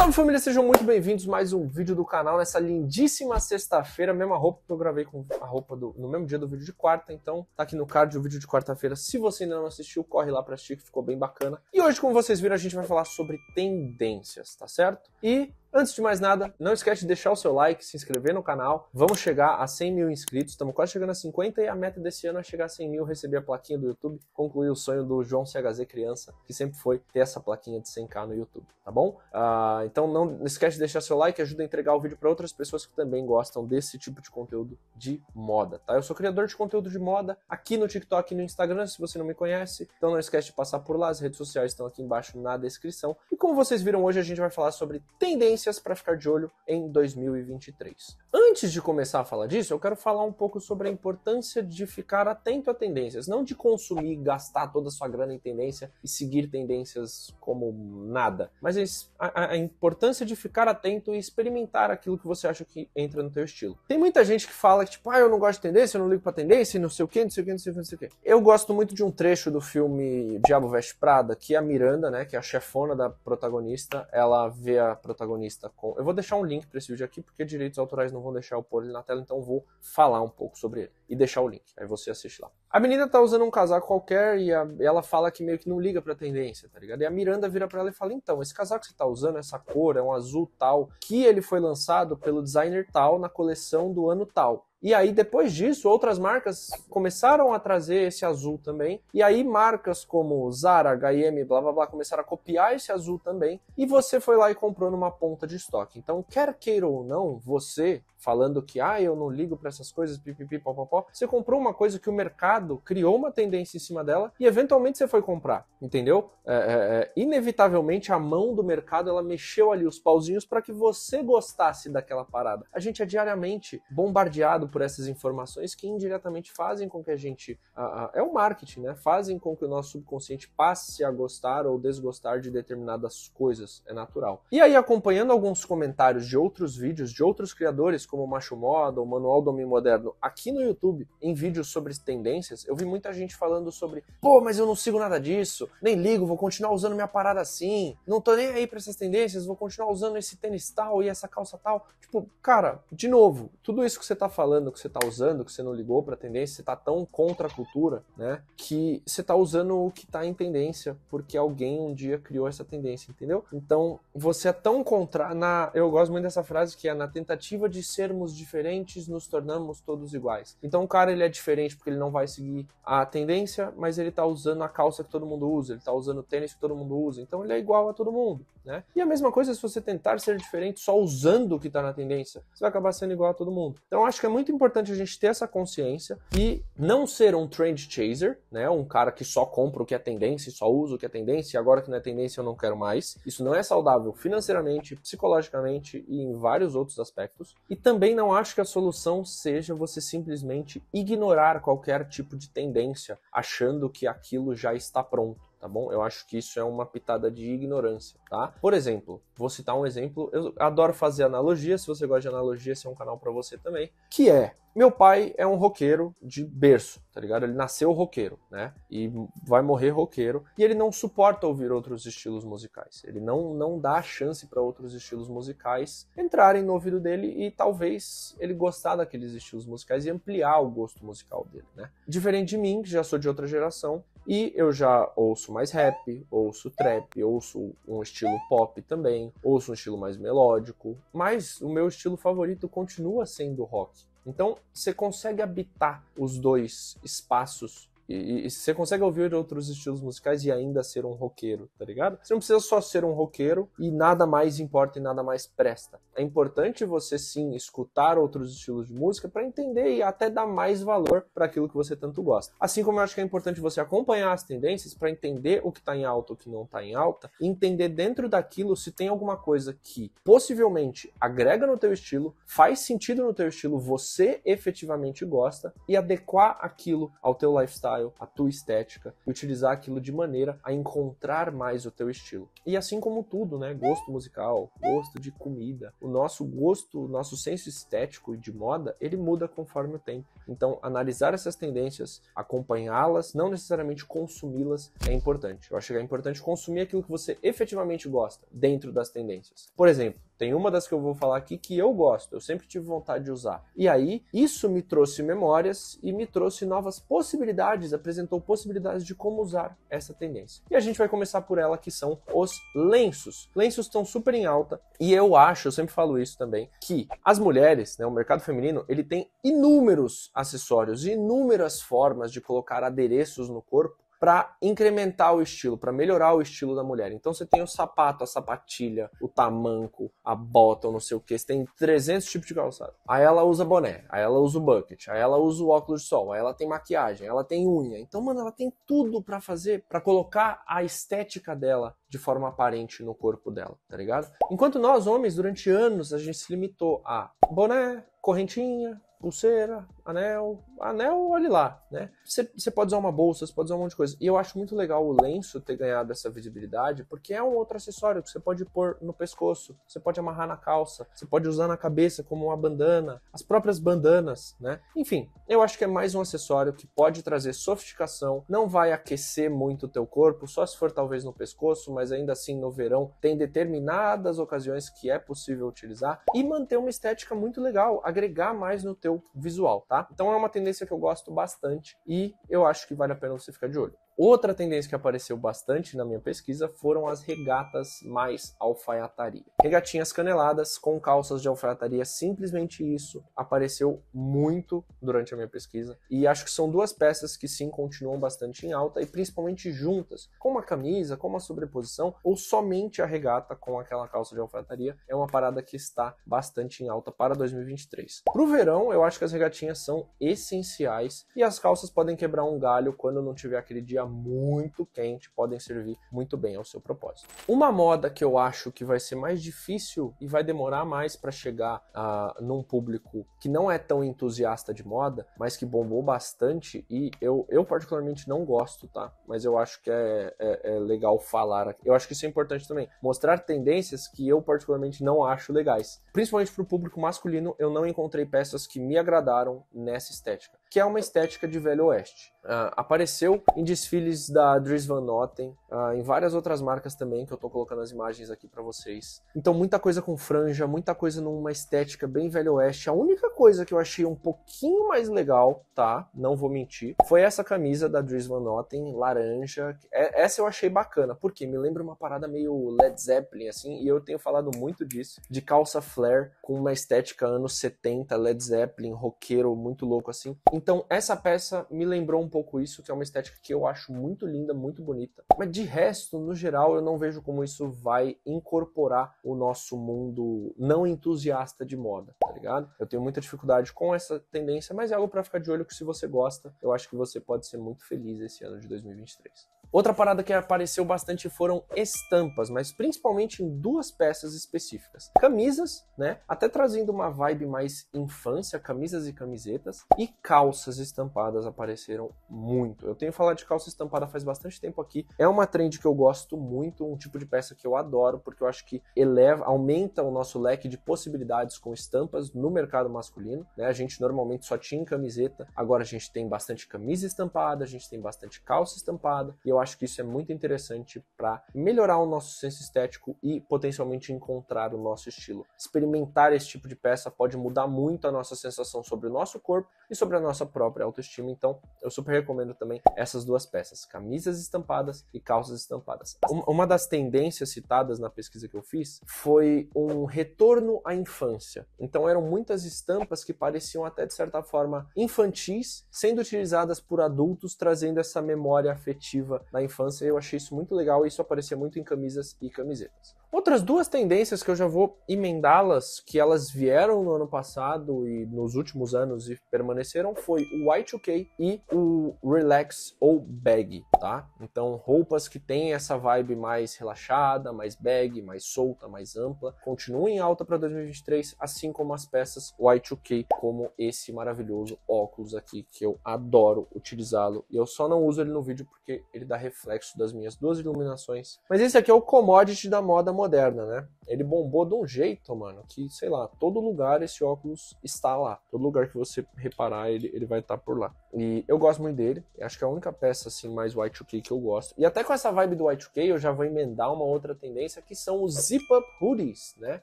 Salve família, sejam muito bem-vindos mais um vídeo do canal nessa lindíssima sexta-feira, mesma roupa que eu gravei com a roupa do, no mesmo dia do vídeo de quarta, então tá aqui no card o vídeo de quarta-feira. Se você ainda não assistiu, corre lá pra assistir que ficou bem bacana. E hoje, como vocês viram, a gente vai falar sobre tendências, tá certo? E Antes de mais nada, não esquece de deixar o seu like, se inscrever no canal. Vamos chegar a 100 mil inscritos, estamos quase chegando a 50 e a meta desse ano é chegar a 100 mil, receber a plaquinha do YouTube, concluir o sonho do João CHZ Criança, que sempre foi ter essa plaquinha de 100k no YouTube, tá bom? Uh, então não esquece de deixar seu like, ajuda a entregar o vídeo para outras pessoas que também gostam desse tipo de conteúdo de moda, tá? Eu sou criador de conteúdo de moda aqui no TikTok e no Instagram, se você não me conhece, então não esquece de passar por lá, as redes sociais estão aqui embaixo na descrição. E como vocês viram hoje, a gente vai falar sobre tendências para ficar de olho em 2023. Antes de começar a falar disso, eu quero falar um pouco sobre a importância de ficar atento a tendências, não de consumir, gastar toda a sua grana em tendência e seguir tendências como nada, mas a, a importância de ficar atento e experimentar aquilo que você acha que entra no teu estilo. Tem muita gente que fala que tipo, ah, eu não gosto de tendência, eu não ligo para tendência, não sei o quê, não sei o quê, não sei o quê, não sei o quê. Eu gosto muito de um trecho do filme Diabo Veste Prada, que a Miranda, né, que é a chefona da protagonista, ela vê a protagonista com. Eu vou deixar um link para esse vídeo aqui porque direitos autorais não vão deixar o pôr na tela, então vou falar um pouco sobre ele e deixar o link. Aí você assiste lá. A menina tá usando um casaco qualquer e, a, e ela fala que meio que não liga pra tendência, tá ligado? E a Miranda vira para ela e fala: então, esse casaco que você tá usando, essa cor, é um azul tal, que ele foi lançado pelo designer tal na coleção do ano tal. E aí, depois disso, outras marcas começaram a trazer esse azul também. E aí, marcas como Zara, HM, blá blá blá, começaram a copiar esse azul também. E você foi lá e comprou numa ponta de estoque. Então, quer queira ou não, você falando que, ah, eu não ligo para essas coisas, pipipi, popopó, você comprou uma coisa que o mercado criou uma tendência em cima dela e eventualmente você foi comprar, entendeu? É, é, é inevitavelmente, a mão do mercado ela mexeu ali os pauzinhos para que você gostasse daquela parada. A gente é diariamente bombardeado por essas informações que indiretamente fazem com que a gente. A, a, é o marketing, né? Fazem com que o nosso subconsciente passe a gostar ou desgostar de determinadas coisas. É natural. E aí, acompanhando alguns comentários de outros vídeos de outros criadores, como o Macho Moda, o Manual do Homem Moderno, aqui no YouTube, em vídeos sobre tendências, eu vi muita gente falando sobre: pô, mas eu não sigo nada disso, nem ligo, vou continuar usando minha parada assim, não tô nem aí pra essas tendências, vou continuar usando esse tênis tal e essa calça tal. Tipo, cara, de novo, tudo isso que você tá falando que você está usando, que você não ligou para a tendência, você está tão contra a cultura, né? Que você está usando o que está em tendência, porque alguém um dia criou essa tendência, entendeu? Então, você é tão contra. Na, eu gosto muito dessa frase que é: na tentativa de sermos diferentes, nos tornamos todos iguais. Então, o cara ele é diferente porque ele não vai seguir a tendência, mas ele está usando a calça que todo mundo usa, ele está usando o tênis que todo mundo usa, então ele é igual a todo mundo, né? E a mesma coisa se você tentar ser diferente só usando o que está na tendência, você vai acabar sendo igual a todo mundo. Então, acho que é muito muito importante a gente ter essa consciência e não ser um trend chaser, né? Um cara que só compra o que é tendência, só usa o que é tendência, e agora que não é tendência eu não quero mais. Isso não é saudável financeiramente, psicologicamente e em vários outros aspectos. E também não acho que a solução seja você simplesmente ignorar qualquer tipo de tendência, achando que aquilo já está pronto tá bom? Eu acho que isso é uma pitada de ignorância, tá? Por exemplo, vou citar um exemplo, eu adoro fazer analogia, se você gosta de analogia, esse é um canal para você também, que é meu pai é um roqueiro de berço, tá ligado? Ele nasceu roqueiro, né? E vai morrer roqueiro. E ele não suporta ouvir outros estilos musicais. Ele não, não dá chance para outros estilos musicais entrarem no ouvido dele e talvez ele gostar daqueles estilos musicais e ampliar o gosto musical dele, né? Diferente de mim, que já sou de outra geração, e eu já ouço mais rap, ouço trap, ouço um estilo pop também, ouço um estilo mais melódico, mas o meu estilo favorito continua sendo rock. Então você consegue habitar os dois espaços e, e, você consegue ouvir outros estilos musicais e ainda ser um roqueiro, tá ligado? Você não precisa só ser um roqueiro e nada mais importa e nada mais presta. É importante você sim escutar outros estilos de música para entender e até dar mais valor para aquilo que você tanto gosta. Assim como eu acho que é importante você acompanhar as tendências para entender o que tá em alta, o que não tá em alta, e entender dentro daquilo se tem alguma coisa que possivelmente agrega no teu estilo, faz sentido no teu estilo, você efetivamente gosta e adequar aquilo ao teu lifestyle a tua estética e utilizar aquilo de maneira a encontrar mais o teu estilo. E assim como tudo, né? Gosto musical, gosto de comida, o nosso gosto, o nosso senso estético e de moda, ele muda conforme o tempo. Então, analisar essas tendências, acompanhá-las, não necessariamente consumi-las, é importante. Eu acho que é importante consumir aquilo que você efetivamente gosta dentro das tendências. Por exemplo, tem uma das que eu vou falar aqui que eu gosto, eu sempre tive vontade de usar. E aí, isso me trouxe memórias e me trouxe novas possibilidades, apresentou possibilidades de como usar essa tendência. E a gente vai começar por ela, que são os lenços. Lenços estão super em alta e eu acho, eu sempre falo isso também, que as mulheres, né, o mercado feminino, ele tem inúmeros acessórios, inúmeras formas de colocar adereços no corpo para incrementar o estilo, para melhorar o estilo da mulher. Então você tem o sapato, a sapatilha, o tamanco, a bota, ou não sei o que, você tem 300 tipos de calçado. Aí ela usa boné, aí ela usa o bucket, aí ela usa o óculos de sol, aí ela tem maquiagem, ela tem unha. Então, mano, ela tem tudo para fazer, para colocar a estética dela de forma aparente no corpo dela, tá ligado? Enquanto nós, homens, durante anos, a gente se limitou a boné, correntinha, pulseira, anel, anel, olhe lá, né? Você, você pode usar uma bolsa, você pode usar um monte de coisa. E eu acho muito legal o lenço ter ganhado essa visibilidade, porque é um outro acessório que você pode pôr no pescoço, você pode amarrar na calça, você pode usar na cabeça como uma bandana, as próprias bandanas, né? Enfim, eu acho que é mais um acessório que pode trazer sofisticação, não vai aquecer muito o teu corpo, só se for talvez no pescoço, mas ainda assim no verão tem determinadas ocasiões que é possível utilizar e manter uma estética muito legal, agregar mais no teu teu visual, tá? Então é uma tendência que eu gosto bastante e eu acho que vale a pena você ficar de olho. Outra tendência que apareceu bastante na minha pesquisa foram as regatas mais alfaiataria. Regatinhas caneladas com calças de alfaiataria, simplesmente isso apareceu muito durante a minha pesquisa e acho que são duas peças que sim continuam bastante em alta e principalmente juntas, com uma camisa, com uma sobreposição ou somente a regata com aquela calça de alfaiataria é uma parada que está bastante em alta para 2023. Para o verão, eu acho que as regatinhas são essenciais e as calças podem quebrar um galho quando não tiver aquele dia muito quente podem servir muito bem ao seu propósito. Uma moda que eu acho que vai ser mais difícil e vai demorar mais para chegar uh, num público que não é tão entusiasta de moda, mas que bombou bastante e eu, eu particularmente não gosto, tá? Mas eu acho que é, é, é legal falar. Eu acho que isso é importante também. Mostrar tendências que eu particularmente não acho legais. Principalmente para o público masculino, eu não encontrei peças que me agradaram nessa estética que é uma estética de velho oeste. Uh, apareceu em desfiles da Dries Van Noten, uh, em várias outras marcas também, que eu tô colocando as imagens aqui para vocês. Então, muita coisa com franja, muita coisa numa estética bem velho oeste. A única coisa que eu achei um pouquinho mais legal, tá? Não vou mentir, foi essa camisa da Dries Van Noten, laranja. É, essa eu achei bacana, porque me lembra uma parada meio Led Zeppelin, assim, e eu tenho falado muito disso, de calça flare, com uma estética anos 70, Led Zeppelin, roqueiro, muito louco, assim então, essa peça me lembrou um pouco isso, que é uma estética que eu acho muito linda, muito bonita. Mas de resto, no geral, eu não vejo como isso vai incorporar o nosso mundo não entusiasta de moda, tá ligado? Eu tenho muita dificuldade com essa tendência, mas é algo para ficar de olho que se você gosta, eu acho que você pode ser muito feliz esse ano de 2023. Outra parada que apareceu bastante foram estampas, mas principalmente em duas peças específicas. Camisas, né? Até trazendo uma vibe mais infância, camisas e camisetas e calças calças estampadas apareceram muito. Eu tenho falado de calça estampada faz bastante tempo aqui. É uma trend que eu gosto muito, um tipo de peça que eu adoro, porque eu acho que eleva, aumenta o nosso leque de possibilidades com estampas no mercado masculino. Né? A gente normalmente só tinha camiseta, agora a gente tem bastante camisa estampada, a gente tem bastante calça estampada, e eu acho que isso é muito interessante para melhorar o nosso senso estético e potencialmente encontrar o nosso estilo. Experimentar esse tipo de peça pode mudar muito a nossa sensação sobre o nosso corpo e sobre a nossa nossa própria autoestima. Então, eu super recomendo também essas duas peças, camisas estampadas e calças estampadas. Uma das tendências citadas na pesquisa que eu fiz foi um retorno à infância. Então, eram muitas estampas que pareciam até de certa forma infantis, sendo utilizadas por adultos, trazendo essa memória afetiva da infância. Eu achei isso muito legal e isso aparecia muito em camisas e camisetas. Outras duas tendências que eu já vou emendá-las, que elas vieram no ano passado e nos últimos anos e permaneceram, foi o Y2K e o Relax ou Bag, tá? Então roupas que têm essa vibe mais relaxada, mais bag, mais solta, mais ampla, continuam em alta para 2023, assim como as peças Y2K, como esse maravilhoso óculos aqui que eu adoro utilizá-lo e eu só não uso ele no vídeo porque ele dá reflexo das minhas duas iluminações. Mas esse aqui é o commodity da moda moderna, né? Ele bombou de um jeito, mano, que sei lá, todo lugar esse óculos está lá. Todo lugar que você reparar, ele ele vai estar tá por lá. E eu gosto muito dele. Acho que é a única peça assim mais Y2K que eu gosto. E até com essa vibe do Y2K, eu já vou emendar uma outra tendência que são os zip-up hoodies, né?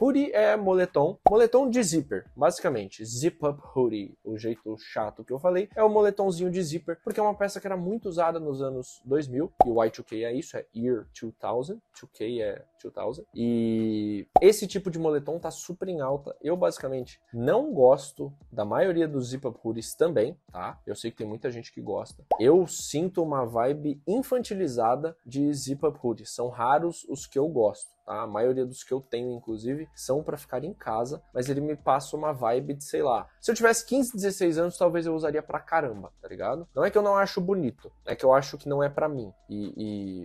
Hoodie é moletom, moletom de zíper, basicamente. Zip-up hoodie, o jeito chato que eu falei, é o moletomzinho de zíper, porque é uma peça que era muito usada nos anos 2000 e o Y2K é isso, é year 2000, 2K é 2000. E esse tipo de moletom tá super em alta. Eu basicamente não gosto da maioria dos zip-up hoodies também, tá? Eu sei que tem muita gente que gosta. Eu sinto uma vibe infantilizada de zip-up hoodies. São raros os que eu gosto. Tá? A maioria dos que eu tenho, inclusive, são para ficar em casa, mas ele me passa uma vibe de, sei lá. Se eu tivesse 15, 16 anos, talvez eu usaria pra caramba, tá ligado? Não é que eu não acho bonito, é que eu acho que não é para mim. E,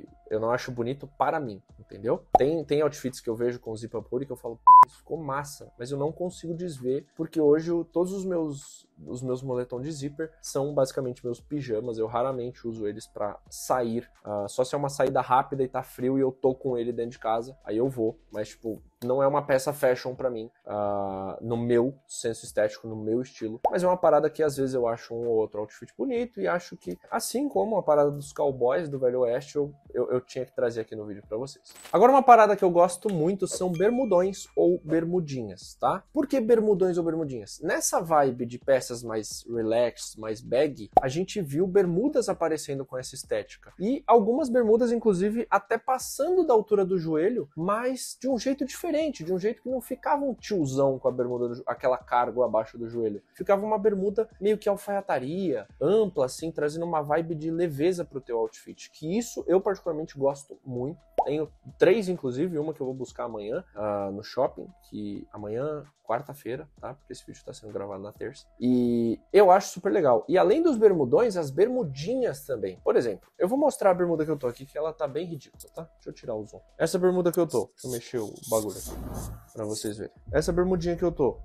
e, eu não acho bonito para mim, entendeu? Tem, tem outfits que eu vejo com zip up que eu falo, isso ficou massa, mas eu não consigo desver, porque hoje eu, todos os meus os meus moletons de zíper são basicamente meus pijamas, eu raramente uso eles para sair, uh, só se é uma saída rápida e tá frio e eu tô com ele dentro de casa, aí eu vou. Mas, tipo, não é uma peça fashion para mim, uh, no meu senso estético, no meu estilo, mas é uma parada que às vezes eu acho um ou outro outfit bonito e acho que, assim como a parada dos cowboys do Velho Oeste, eu, eu, eu tinha que trazer aqui no vídeo para vocês. Agora uma parada que eu gosto muito são bermudões ou bermudinhas, tá? Por que bermudões ou bermudinhas? Nessa vibe de peças mais relax, mais baggy, a gente viu bermudas aparecendo com essa estética e algumas bermudas, inclusive, até passando da altura do joelho, mas de um jeito diferente diferente, de um jeito que não ficava um tiozão com a bermuda, do, aquela cargo abaixo do joelho. Ficava uma bermuda meio que alfaiataria, ampla, assim, trazendo uma vibe de leveza pro teu outfit. Que isso eu particularmente gosto muito. Tenho três, inclusive, uma que eu vou buscar amanhã uh, no shopping, que amanhã, quarta-feira, tá? Porque esse vídeo tá sendo gravado na terça. E eu acho super legal. E além dos bermudões, as bermudinhas também. Por exemplo, eu vou mostrar a bermuda que eu tô aqui, que ela tá bem ridícula, tá? Deixa eu tirar o zoom. Essa bermuda que eu tô, deixa eu mexer o bagulho. Pra vocês verem. Essa bermudinha que eu tô.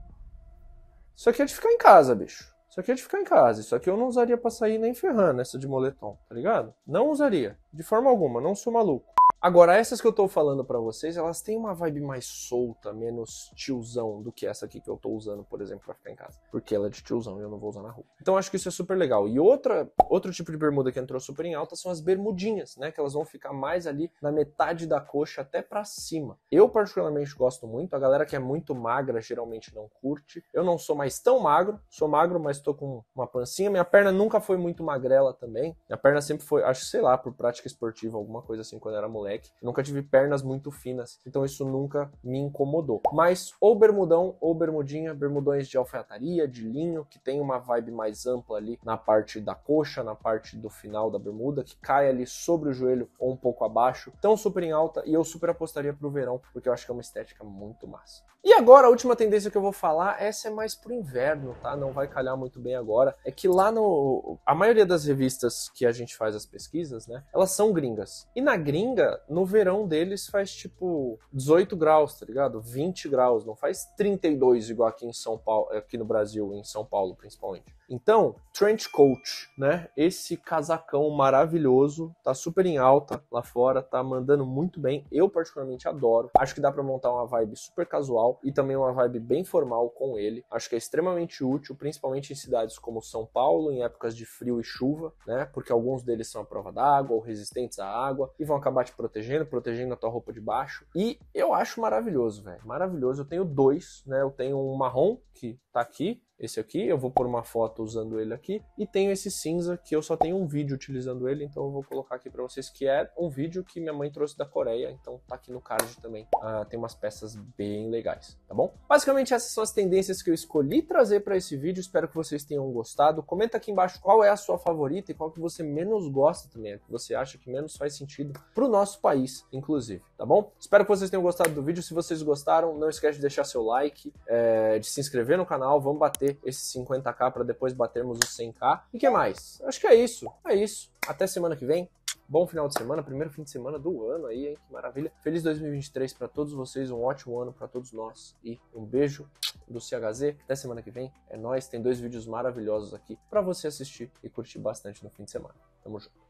Isso aqui é de ficar em casa, bicho. Isso aqui é de ficar em casa. Isso aqui eu não usaria pra sair nem ferrando, essa de moletom, tá ligado? Não usaria. De forma alguma, não sou maluco. Agora, essas que eu tô falando para vocês, elas têm uma vibe mais solta, menos tiozão do que essa aqui que eu tô usando, por exemplo, pra ficar em casa. Porque ela é de tiozão e eu não vou usar na rua. Então acho que isso é super legal. E outra, outro tipo de bermuda que entrou super em alta são as bermudinhas, né? Que elas vão ficar mais ali na metade da coxa até para cima. Eu particularmente gosto muito, a galera que é muito magra geralmente não curte. Eu não sou mais tão magro, sou magro, mas tô com uma pancinha. Minha perna nunca foi muito magrela também. Minha perna sempre foi, acho, sei lá, por prática esportiva, alguma coisa assim, quando eu era moleque Nunca tive pernas muito finas, então isso nunca me incomodou. Mas ou bermudão ou bermudinha, bermudões de alfaiataria, de linho, que tem uma vibe mais ampla ali na parte da coxa, na parte do final da bermuda, que cai ali sobre o joelho ou um pouco abaixo. Tão super em alta e eu super apostaria pro verão, porque eu acho que é uma estética muito massa. E agora, a última tendência que eu vou falar, essa é mais pro inverno, tá? Não vai calhar muito bem agora. É que lá no. A maioria das revistas que a gente faz as pesquisas, né? Elas são gringas. E na gringa, no verão deles faz tipo 18 graus, tá ligado? 20 graus, não faz 32 igual aqui em São Paulo, aqui no Brasil, em São Paulo principalmente. Então, trench coat, né? Esse casacão maravilhoso, tá super em alta lá fora, tá mandando muito bem. Eu particularmente adoro. Acho que dá para montar uma vibe super casual e também uma vibe bem formal com ele. Acho que é extremamente útil, principalmente em cidades como São Paulo, em épocas de frio e chuva, né? Porque alguns deles são à prova d'água ou resistentes à água e vão acabar te protegendo, protegendo a tua roupa de baixo. E eu acho maravilhoso, velho. Maravilhoso. Eu tenho dois, né? Eu tenho um marrom que tá aqui, esse aqui, eu vou pôr uma foto usando ele aqui, e tenho esse cinza que eu só tenho um vídeo utilizando ele, então eu vou colocar aqui para vocês, que é um vídeo que minha mãe trouxe da Coreia, então tá aqui no card também, ah, tem umas peças bem legais, tá bom? Basicamente essas são as tendências que eu escolhi trazer para esse vídeo, espero que vocês tenham gostado, comenta aqui embaixo qual é a sua favorita e qual que você menos gosta também, a que você acha que menos faz sentido para o nosso país, inclusive, tá bom? Espero que vocês tenham gostado do vídeo, se vocês gostaram, não esquece de deixar seu like, é, de se inscrever no canal, vamos bater esses 50k para depois batermos os 100k. E que mais? Acho que é isso. É isso. Até semana que vem. Bom final de semana, primeiro fim de semana do ano aí, hein? Que maravilha. Feliz 2023 para todos vocês, um ótimo ano para todos nós e um beijo do CHZ. Até semana que vem. É nós, tem dois vídeos maravilhosos aqui para você assistir e curtir bastante no fim de semana. Tamo junto.